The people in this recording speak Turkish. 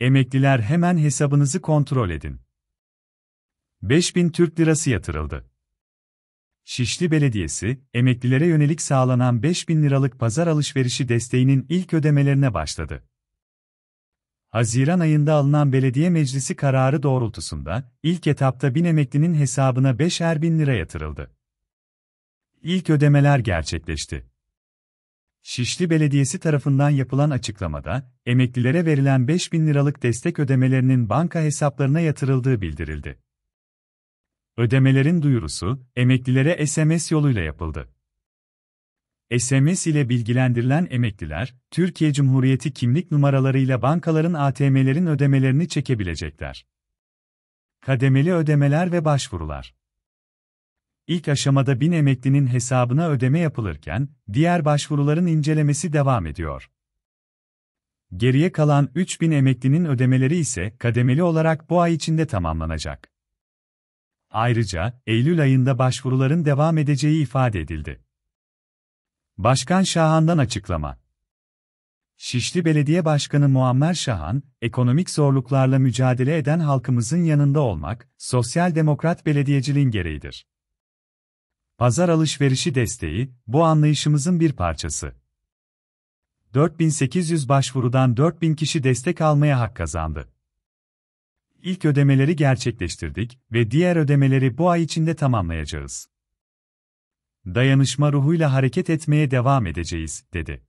Emekliler hemen hesabınızı kontrol edin. 5000 Türk Lirası yatırıldı. Şişli Belediyesi, emeklilere yönelik sağlanan 5000 liralık pazar alışverişi desteğinin ilk ödemelerine başladı. Haziran ayında alınan belediye meclisi kararı doğrultusunda, ilk etapta bin emeklinin hesabına 5'er bin lira yatırıldı. İlk ödemeler gerçekleşti. Şişli Belediyesi tarafından yapılan açıklamada, emeklilere verilen 5 bin liralık destek ödemelerinin banka hesaplarına yatırıldığı bildirildi. Ödemelerin duyurusu, emeklilere SMS yoluyla yapıldı. SMS ile bilgilendirilen emekliler, Türkiye Cumhuriyeti kimlik numaralarıyla bankaların ATM'lerin ödemelerini çekebilecekler. Kademeli ödemeler ve başvurular İlk aşamada bin emeklinin hesabına ödeme yapılırken, diğer başvuruların incelemesi devam ediyor. Geriye kalan 3000 emeklinin ödemeleri ise kademeli olarak bu ay içinde tamamlanacak. Ayrıca, Eylül ayında başvuruların devam edeceği ifade edildi. Başkan Şahan'dan açıklama. Şişli Belediye Başkanı Muammer Şahan, ekonomik zorluklarla mücadele eden halkımızın yanında olmak, sosyal demokrat belediyeciliğin gereğidir. Pazar alışverişi desteği, bu anlayışımızın bir parçası. 4800 başvurudan 4000 kişi destek almaya hak kazandı. İlk ödemeleri gerçekleştirdik ve diğer ödemeleri bu ay içinde tamamlayacağız. Dayanışma ruhuyla hareket etmeye devam edeceğiz, dedi.